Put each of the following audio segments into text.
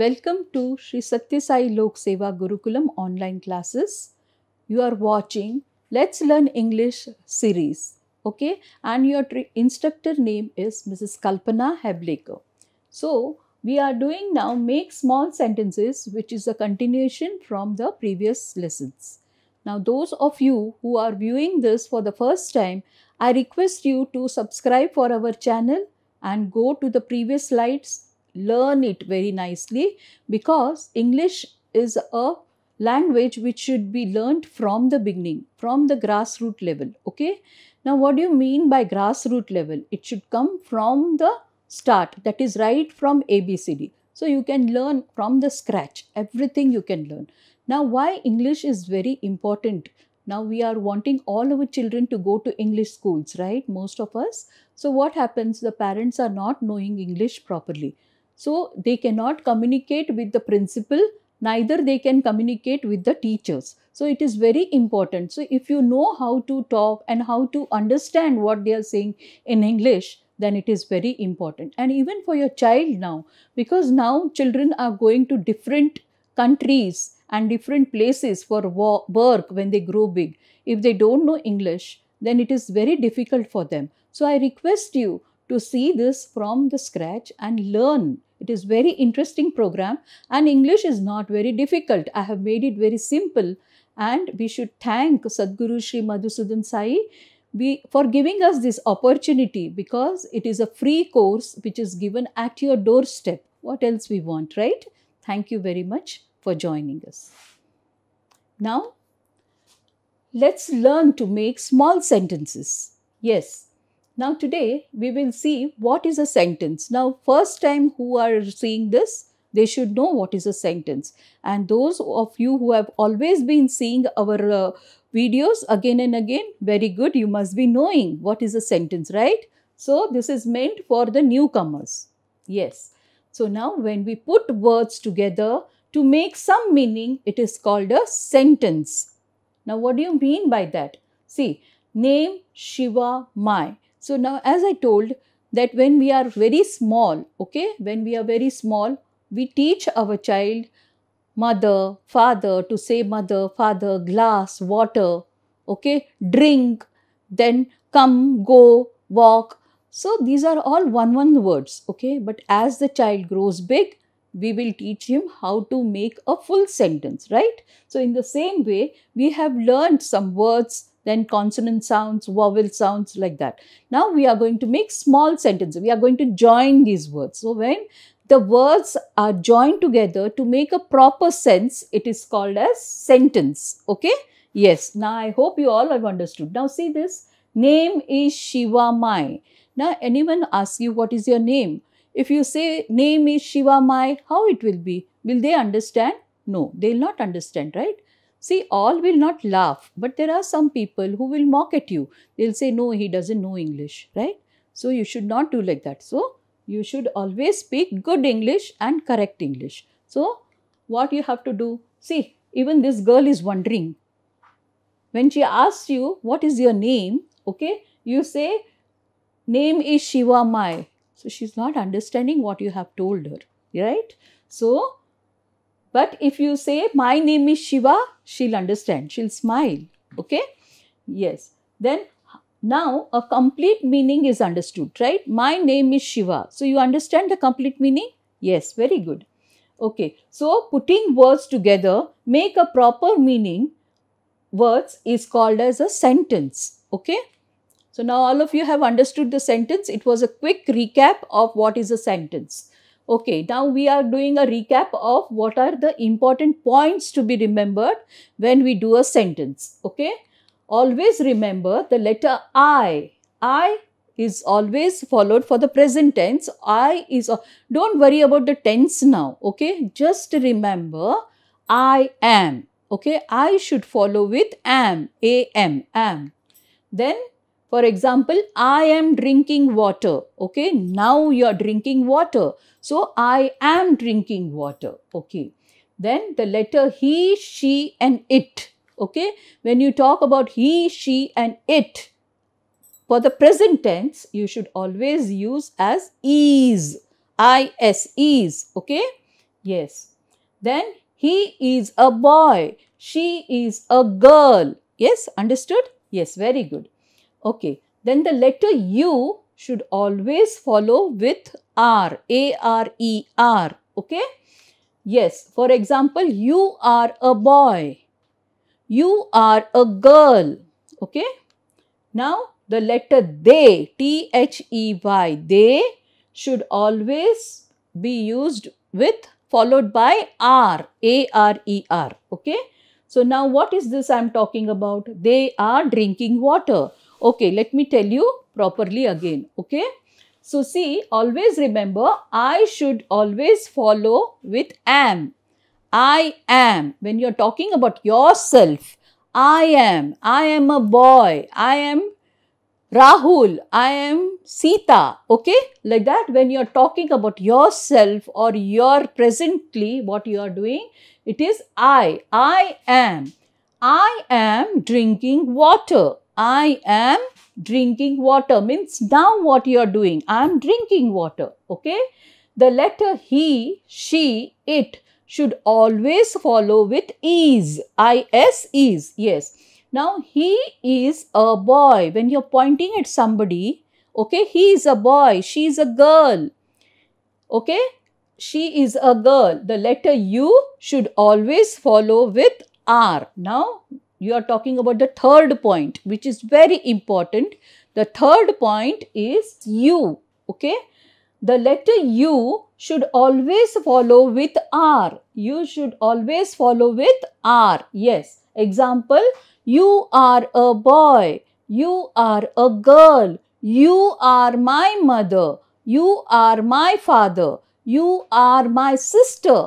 Welcome to Sri Satyasai Lok Seva Gurukulam online classes. You are watching Let's Learn English series. Okay, and your instructor name is Mrs. Kalpana Hebleko. So, we are doing now make small sentences, which is a continuation from the previous lessons. Now, those of you who are viewing this for the first time, I request you to subscribe for our channel and go to the previous slides learn it very nicely because English is a language which should be learned from the beginning, from the grassroots level. Okay. Now, what do you mean by grassroots level? It should come from the start, that is right from ABCD. So, you can learn from the scratch, everything you can learn. Now, why English is very important? Now, we are wanting all our children to go to English schools, right? Most of us. So, what happens? The parents are not knowing English properly. So, they cannot communicate with the principal, neither they can communicate with the teachers. So, it is very important. So, if you know how to talk and how to understand what they are saying in English, then it is very important. And even for your child now, because now children are going to different countries and different places for work when they grow big. If they don't know English, then it is very difficult for them. So I request you to see this from the scratch and learn. It is very interesting program and English is not very difficult. I have made it very simple and we should thank Sadhguru Sri Madhusudan Sai we, for giving us this opportunity because it is a free course which is given at your doorstep. What else we want, right? Thank you very much for joining us. Now, let's learn to make small sentences. Yes, now today we will see what is a sentence. Now first time who are seeing this, they should know what is a sentence. And those of you who have always been seeing our uh, videos again and again, very good, you must be knowing what is a sentence, right? So this is meant for the newcomers. Yes. So now when we put words together to make some meaning, it is called a sentence. Now what do you mean by that? See, name Shiva my. So now as I told that when we are very small, okay, when we are very small, we teach our child mother, father to say mother, father, glass, water, okay, drink, then come, go, walk. So these are all one-one words, okay. But as the child grows big, we will teach him how to make a full sentence, right? So in the same way, we have learned some words then consonant sounds, vowel sounds like that. Now we are going to make small sentences. We are going to join these words. So when the words are joined together to make a proper sense, it is called as sentence. Okay? Yes. Now I hope you all have understood. Now see this. Name is Shiva Mai. Now anyone asks you what is your name? If you say name is Shiva Mai, how it will be? Will they understand? No, they will not understand, right? See, all will not laugh, but there are some people who will mock at you. They'll say, no, he doesn't know English, right? So you should not do like that. So you should always speak good English and correct English. So what you have to do? See, even this girl is wondering. When she asks you, what is your name? Okay, you say, name is Shiva Mai. So she's not understanding what you have told her, right? So but if you say, my name is Shiva, she'll understand. She'll smile. Okay? Yes. Then now a complete meaning is understood, right? My name is Shiva. So you understand the complete meaning? Yes, very good. Okay, so putting words together make a proper meaning. Words is called as a sentence. Okay, so now all of you have understood the sentence. It was a quick recap of what is a sentence. Okay, now we are doing a recap of what are the important points to be remembered when we do a sentence. Okay, always remember the letter I. I is always followed for the present tense. I is, don't worry about the tense now. Okay, just remember I am. Okay, I should follow with am, am, am. Then for example, I am drinking water. Okay, now you are drinking water. So, I am drinking water. Okay, then the letter he, she and it. Okay, when you talk about he, she and it, for the present tense, you should always use as is. I-S, is. Okay, yes. Then he is a boy. She is a girl. Yes, understood? Yes, very good. Okay, then the letter U should always follow with R A R E R. okay? Yes, for example, you are a boy, you are a girl, okay? Now, the letter they, T-H-E-Y, they should always be used with followed by R A R E R. okay? So, now what is this I am talking about? They are drinking water. Okay, let me tell you properly again. Okay. So, see, always remember, I should always follow with am. I am. When you are talking about yourself, I am. I am a boy. I am Rahul. I am Sita. Okay? Like that, when you are talking about yourself or your presently what you are doing, it is I. I am. I am drinking water. I am drinking water means now what you are doing. I am drinking water. Okay. The letter he, she, it should always follow with is. Is is. Yes. Now he is a boy. When you're pointing at somebody, okay, he is a boy, she is a girl. Okay. She is a girl. The letter U should always follow with R. Now, you are talking about the third point which is very important the third point is u okay the letter u should always follow with r you should always follow with r yes example you are a boy you are a girl you are my mother you are my father you are my sister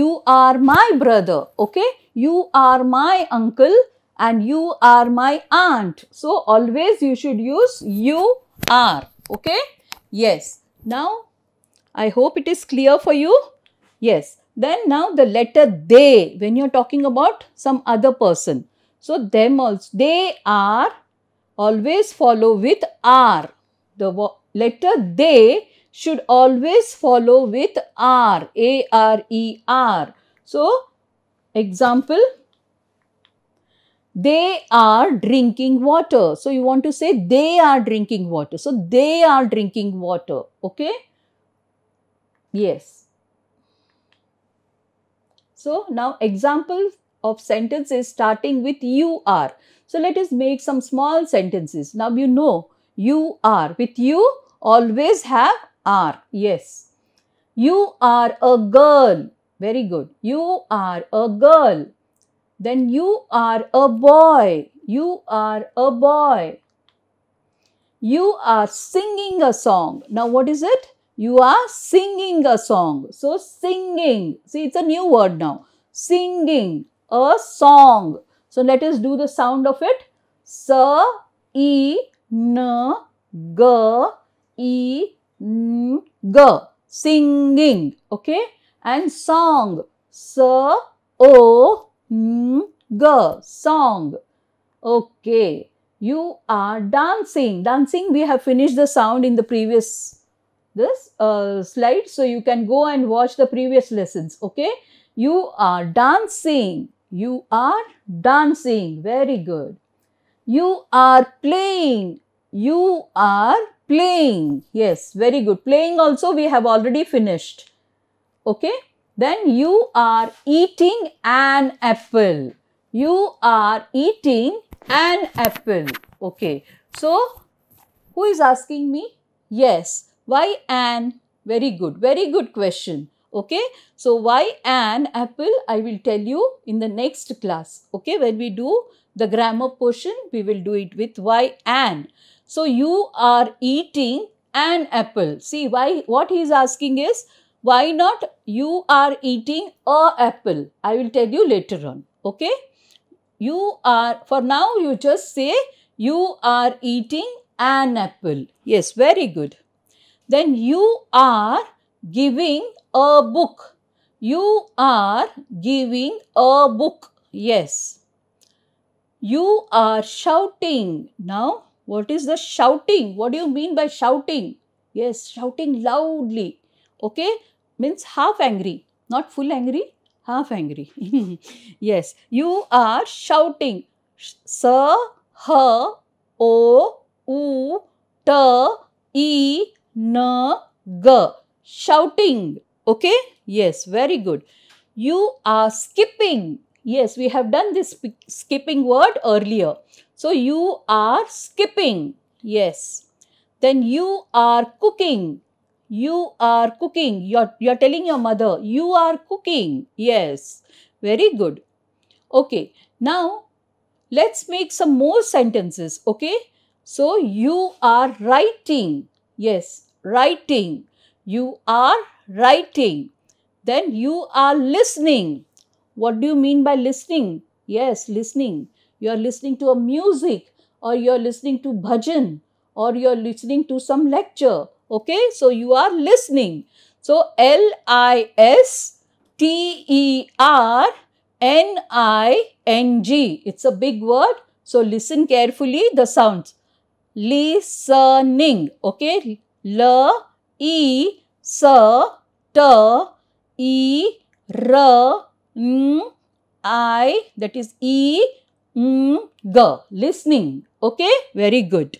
you are my brother okay you are my uncle and you are my aunt. So, always you should use you are. Okay. Yes. Now, I hope it is clear for you. Yes. Then now the letter they when you are talking about some other person. So, them also. They are always follow with are. The letter they should always follow with are. A-R-E-R. -E -R. So, example they are drinking water. So, you want to say they are drinking water. So, they are drinking water. Okay. Yes. So, now example of sentence is starting with you are. So, let us make some small sentences. Now, you know you are. With you always have are. Yes. You are a girl. Very good. You are a girl then you are a boy. You are a boy. You are singing a song. Now, what is it? You are singing a song. So, singing. See, it's a new word now. Singing a song. So, let us do the sound of it. Sa, E, N, G, E, N, G. Singing. Okay. And song. Sa, O, Girl song. Okay, you are dancing. Dancing, we have finished the sound in the previous this uh, slide. So, you can go and watch the previous lessons. Okay, you are dancing. You are dancing. Very good. You are playing. You are playing. Yes, very good. Playing also we have already finished. Okay then you are eating an apple. You are eating an apple. Okay. So, who is asking me? Yes. Why an? Very good. Very good question. Okay. So, why an apple? I will tell you in the next class. Okay. When we do the grammar portion, we will do it with why an. So, you are eating an apple. See, why? What he is asking is, why not you are eating a apple? I will tell you later on. Okay. You are, for now you just say you are eating an apple. Yes, very good. Then you are giving a book. You are giving a book. Yes. You are shouting. Now, what is the shouting? What do you mean by shouting? Yes, shouting loudly okay means half angry not full angry half angry yes you are shouting sir shouting okay yes very good you are skipping yes we have done this skipping word earlier so you are skipping yes then you are cooking you are cooking. You're, you're telling your mother, you are cooking. Yes, very good. Okay, now let's make some more sentences, okay? So, you are writing. Yes, writing. You are writing. Then you are listening. What do you mean by listening? Yes, listening. You are listening to a music or you are listening to bhajan or you are listening to some lecture Okay, so you are listening. So L I S T E R N I N G. It's a big word. So listen carefully the sounds. Listening. Okay, L E S T E R N I. That is E N G. Listening. Okay, very good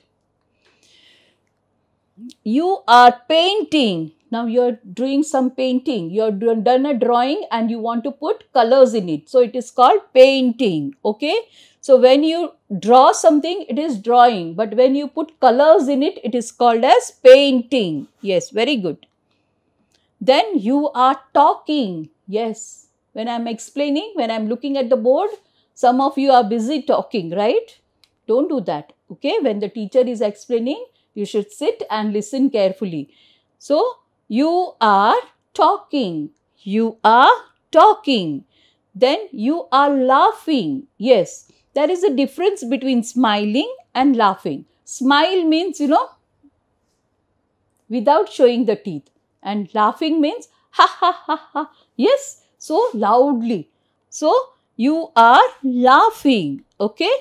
you are painting. Now you're doing some painting. you have done a drawing and you want to put colors in it. So it is called painting. Okay. So when you draw something, it is drawing. But when you put colors in it, it is called as painting. Yes, very good. Then you are talking. Yes. When I'm explaining, when I'm looking at the board, some of you are busy talking, right? Don't do that. Okay. When the teacher is explaining, you should sit and listen carefully. So, you are talking. You are talking. Then you are laughing. Yes, there is a difference between smiling and laughing. Smile means, you know, without showing the teeth. And laughing means, ha ha ha ha. Yes, so loudly. So, you are laughing. Okay.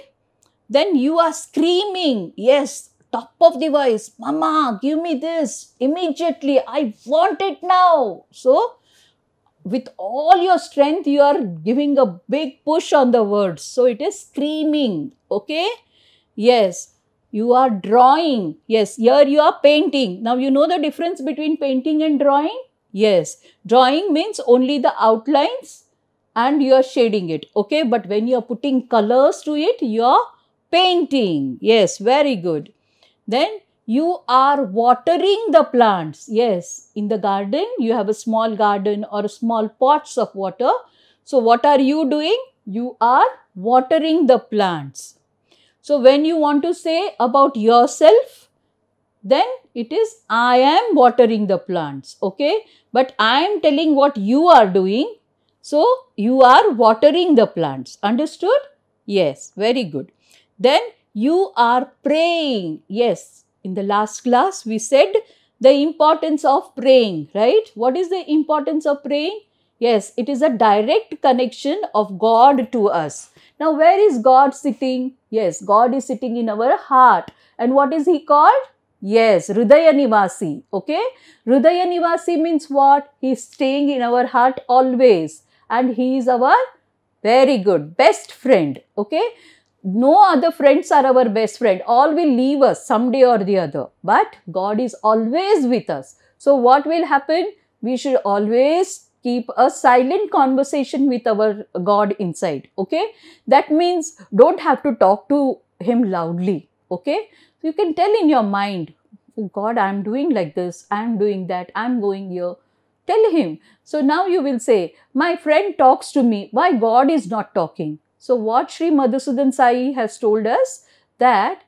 Then you are screaming. Yes, top of the voice, Mama, give me this immediately. I want it now. So, with all your strength, you are giving a big push on the words. So, it is screaming. Okay? Yes. You are drawing. Yes. Here you are painting. Now, you know the difference between painting and drawing? Yes. Drawing means only the outlines and you are shading it. Okay? But when you are putting colors to it, you are painting. Yes, very good. Then you are watering the plants. Yes, in the garden, you have a small garden or small pots of water. So, what are you doing? You are watering the plants. So, when you want to say about yourself, then it is I am watering the plants. Okay, but I am telling what you are doing. So, you are watering the plants. Understood? Yes, very good. Then you are praying. Yes, in the last class we said the importance of praying, right? What is the importance of praying? Yes, it is a direct connection of God to us. Now, where is God sitting? Yes, God is sitting in our heart. And what is He called? Yes, Rudaya Nivasi. Okay? Rudaya Nivasi means what? He is staying in our heart always. And He is our very good, best friend. Okay? no other friends are our best friend. All will leave us someday or the other. But God is always with us. So what will happen? We should always keep a silent conversation with our God inside. Okay. That means don't have to talk to him loudly. Okay. So you can tell in your mind, oh God, I'm doing like this. I'm doing that. I'm going here. Tell him. So now you will say, my friend talks to me. Why God is not talking? So, what Sri Madhusudan Sai has told us that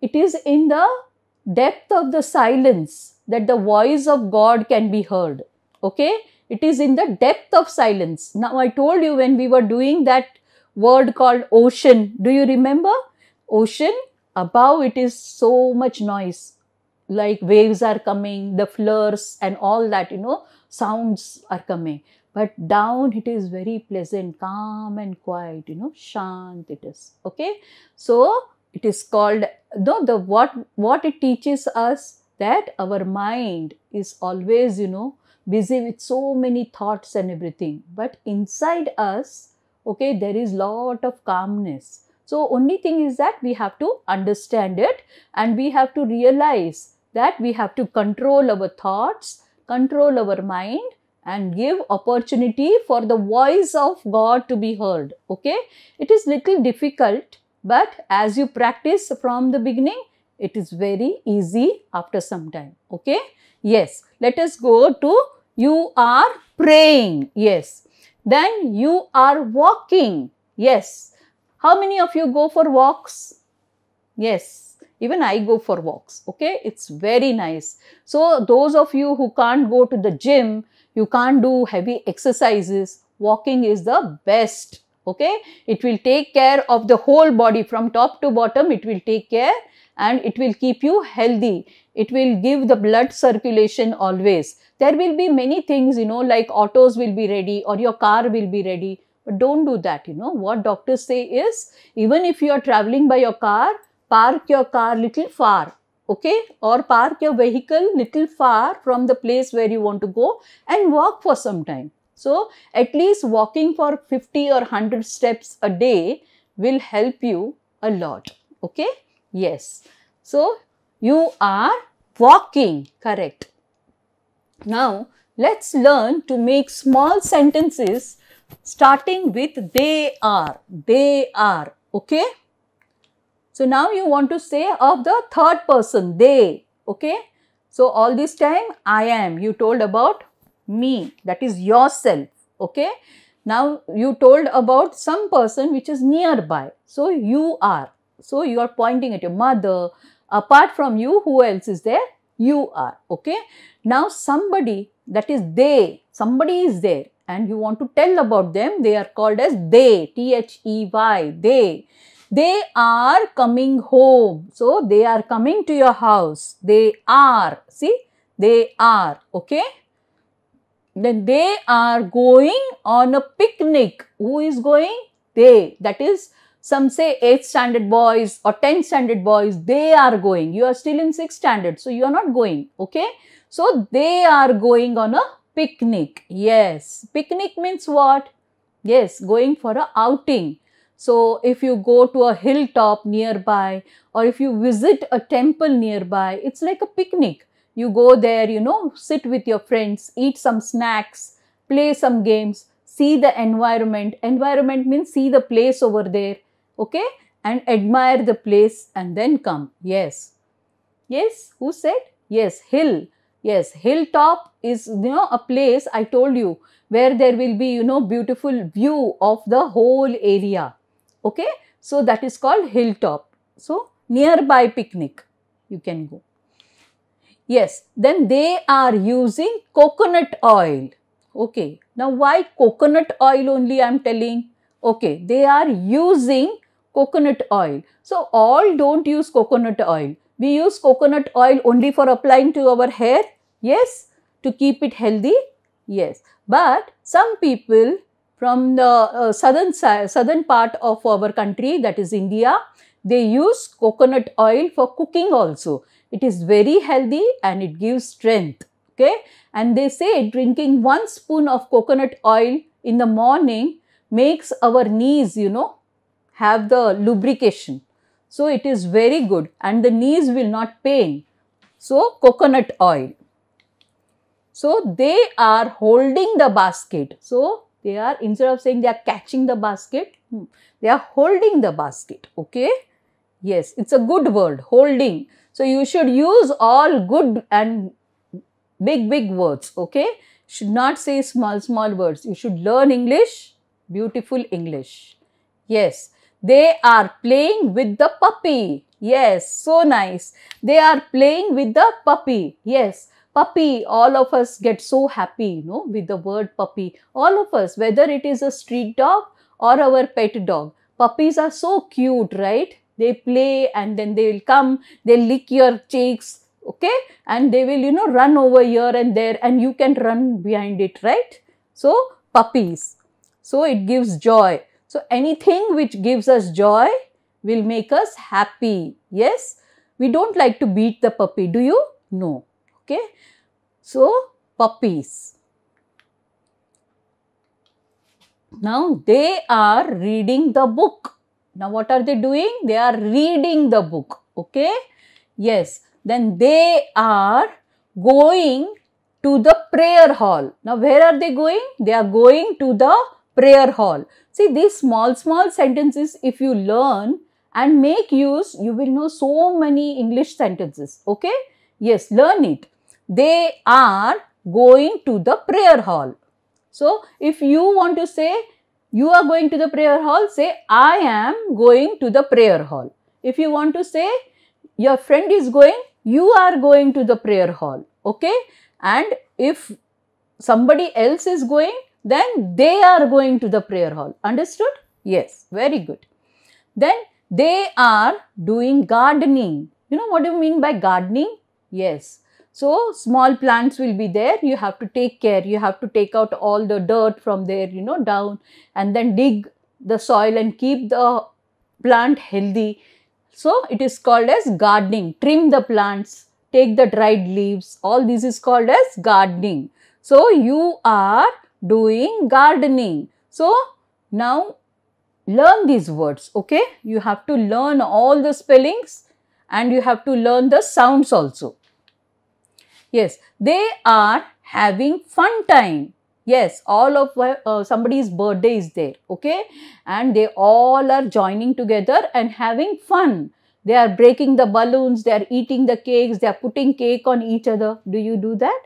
it is in the depth of the silence that the voice of God can be heard. Okay, it is in the depth of silence. Now, I told you when we were doing that word called ocean, do you remember? Ocean, above it is so much noise, like waves are coming, the flurs and all that, you know, sounds are coming but down it is very pleasant calm and quiet you know shant it is okay so it is called though the what what it teaches us that our mind is always you know busy with so many thoughts and everything but inside us okay there is lot of calmness so only thing is that we have to understand it and we have to realize that we have to control our thoughts control our mind and give opportunity for the voice of God to be heard. Okay, it is little difficult, but as you practice from the beginning, it is very easy after some time. Okay, yes, let us go to you are praying. Yes, then you are walking. Yes, how many of you go for walks? Yes, even I go for walks. Okay, it's very nice. So, those of you who can't go to the gym, you can't do heavy exercises. Walking is the best. Okay. It will take care of the whole body from top to bottom. It will take care and it will keep you healthy. It will give the blood circulation always. There will be many things, you know, like autos will be ready or your car will be ready. But don't do that, you know. What doctors say is, even if you are traveling by your car, park your car little far okay or park your vehicle little far from the place where you want to go and walk for some time so at least walking for 50 or 100 steps a day will help you a lot okay yes so you are walking correct now let's learn to make small sentences starting with they are they are okay so, now you want to say of the third person, they, okay. So, all this time I am, you told about me, that is yourself, okay. Now, you told about some person which is nearby. So, you are. So, you are pointing at your mother. Apart from you, who else is there? You are, okay. Now, somebody, that is they, somebody is there and you want to tell about them, they are called as they, T-H-E-Y, they. They are coming home. So, they are coming to your house. They are. See, they are. Okay. Then they are going on a picnic. Who is going? They. That is, some say 8th standard boys or 10th standard boys, they are going. You are still in 6th standard. So, you are not going. Okay. So, they are going on a picnic. Yes. Picnic means what? Yes, going for a outing. So, if you go to a hilltop nearby or if you visit a temple nearby, it's like a picnic. You go there, you know, sit with your friends, eat some snacks, play some games, see the environment. Environment means see the place over there, okay? And admire the place and then come. Yes. Yes, who said? Yes, hill. Yes, hilltop is, you know, a place I told you where there will be, you know, beautiful view of the whole area okay so that is called hilltop so nearby picnic you can go yes then they are using coconut oil okay now why coconut oil only i am telling okay they are using coconut oil so all don't use coconut oil we use coconut oil only for applying to our hair yes to keep it healthy yes but some people from the uh, southern, southern part of our country, that is India, they use coconut oil for cooking also. It is very healthy and it gives strength. Okay. And they say drinking one spoon of coconut oil in the morning makes our knees, you know, have the lubrication. So, it is very good and the knees will not pain. So, coconut oil. So, they are holding the basket. So, they are, instead of saying they are catching the basket, hmm, they are holding the basket. Okay. Yes, it's a good word, holding. So, you should use all good and big, big words. Okay. Should not say small, small words. You should learn English, beautiful English. Yes. They are playing with the puppy. Yes, so nice. They are playing with the puppy. Yes, puppy all of us get so happy you know with the word puppy all of us whether it is a street dog or our pet dog puppies are so cute right they play and then they will come they lick your cheeks okay and they will you know run over here and there and you can run behind it right so puppies so it gives joy so anything which gives us joy will make us happy yes we don't like to beat the puppy do you no Okay. So, puppies. Now, they are reading the book. Now, what are they doing? They are reading the book. Okay. Yes. Then they are going to the prayer hall. Now, where are they going? They are going to the prayer hall. See, these small, small sentences, if you learn and make use, you will know so many English sentences. Okay? Yes, learn it they are going to the prayer hall. So, if you want to say you are going to the prayer hall, say I am going to the prayer hall. If you want to say your friend is going, you are going to the prayer hall. Okay. And if somebody else is going, then they are going to the prayer hall. Understood? Yes. Very good. Then they are doing gardening. You know what do you mean by gardening? Yes. So small plants will be there, you have to take care, you have to take out all the dirt from there, you know, down and then dig the soil and keep the plant healthy. So it is called as gardening, trim the plants, take the dried leaves, all this is called as gardening. So you are doing gardening. So now learn these words, okay? You have to learn all the spellings and you have to learn the sounds also. Yes, they are having fun time. Yes, all of uh, uh, somebody's birthday is there, okay? And they all are joining together and having fun. They are breaking the balloons, they are eating the cakes, they are putting cake on each other. Do you do that?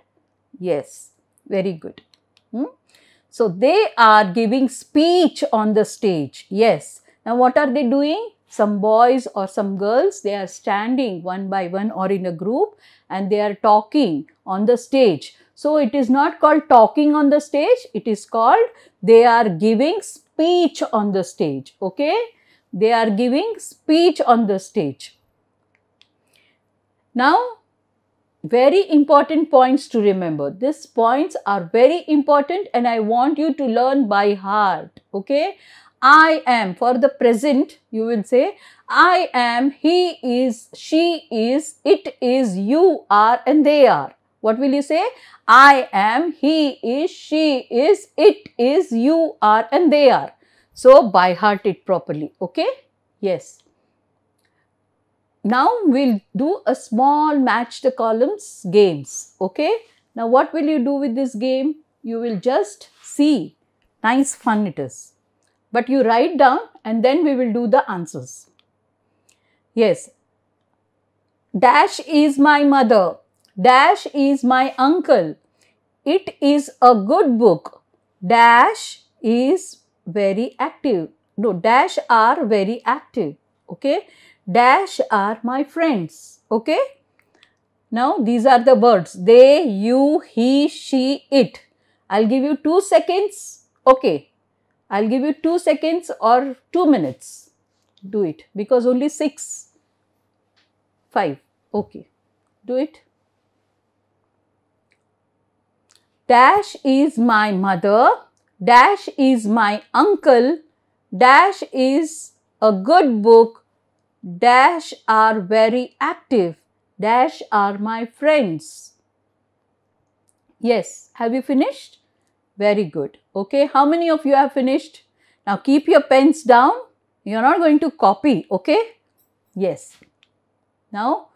Yes, very good. Hmm? So, they are giving speech on the stage. Yes. Now, what are they doing? some boys or some girls, they are standing one by one or in a group and they are talking on the stage. So it is not called talking on the stage, it is called they are giving speech on the stage, okay? They are giving speech on the stage. Now, very important points to remember. These points are very important and I want you to learn by heart, okay? I am. For the present, you will say I am, he is, she is, it is, you are and they are. What will you say? I am, he is, she is, it is, you are and they are. So, by heart it properly. Okay? Yes. Now, we'll do a small match the columns games. Okay? Now, what will you do with this game? You will just see. Nice fun it is. But you write down and then we will do the answers. Yes. Dash is my mother. Dash is my uncle. It is a good book. Dash is very active. No, dash are very active. Okay. Dash are my friends. Okay. Now, these are the words. They, you, he, she, it. I'll give you two seconds. Okay. I'll give you 2 seconds or 2 minutes. Do it because only 6, 5. Okay, do it. Dash is my mother. Dash is my uncle. Dash is a good book. Dash are very active. Dash are my friends. Yes, have you finished? Very good. Okay, how many of you have finished? Now keep your pens down. You're not going to copy, okay? Yes. Now,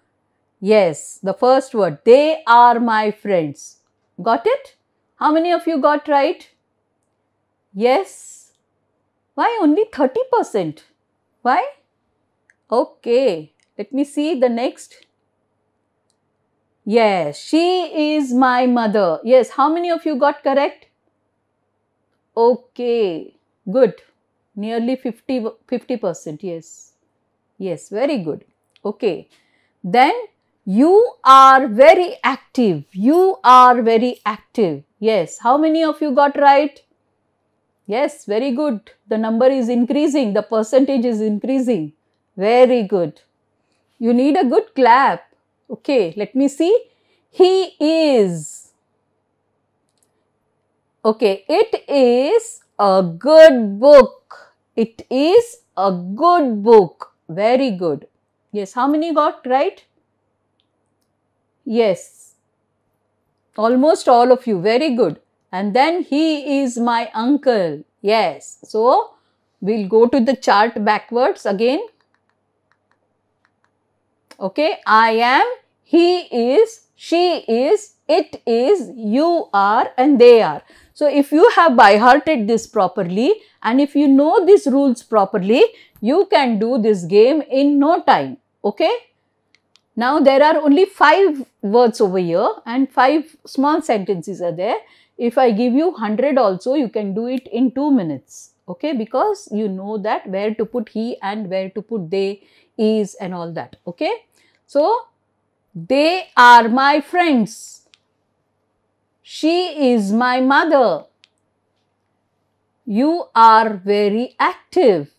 yes, the first word, they are my friends. Got it? How many of you got right? Yes. Why only 30%? Why? Okay, let me see the next. Yes, she is my mother. Yes, how many of you got correct? Okay, good. Nearly 50, 50%. Yes. Yes, very good. Okay. Then you are very active. You are very active. Yes. How many of you got right? Yes, very good. The number is increasing. The percentage is increasing. Very good. You need a good clap. Okay, let me see. He is. Okay, it is a good book. It is a good book. Very good. Yes, how many got right? Yes, almost all of you. Very good. And then he is my uncle. Yes. So, we'll go to the chart backwards again. Okay, I am, he is, she is, it is, you are and they are. So, if you have by hearted this properly and if you know these rules properly, you can do this game in no time. Okay. Now, there are only five words over here and five small sentences are there. If I give you 100 also, you can do it in two minutes. Okay. Because you know that where to put he and where to put they is and all that. Okay. So, they are my friends. She is my mother. You are very active.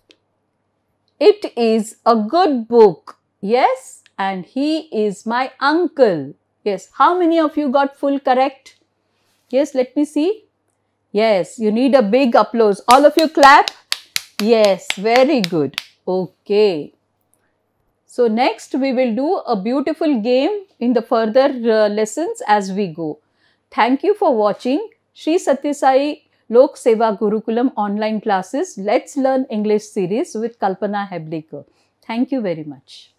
It is a good book. Yes. And he is my uncle. Yes. How many of you got full correct? Yes. Let me see. Yes. You need a big applause. All of you clap. Yes. Very good. Okay. So next we will do a beautiful game in the further uh, lessons as we go. Thank you for watching Sri Satyasai Lok Seva Gurukulam online classes Let's Learn English series with Kalpana Heblikar. Thank you very much.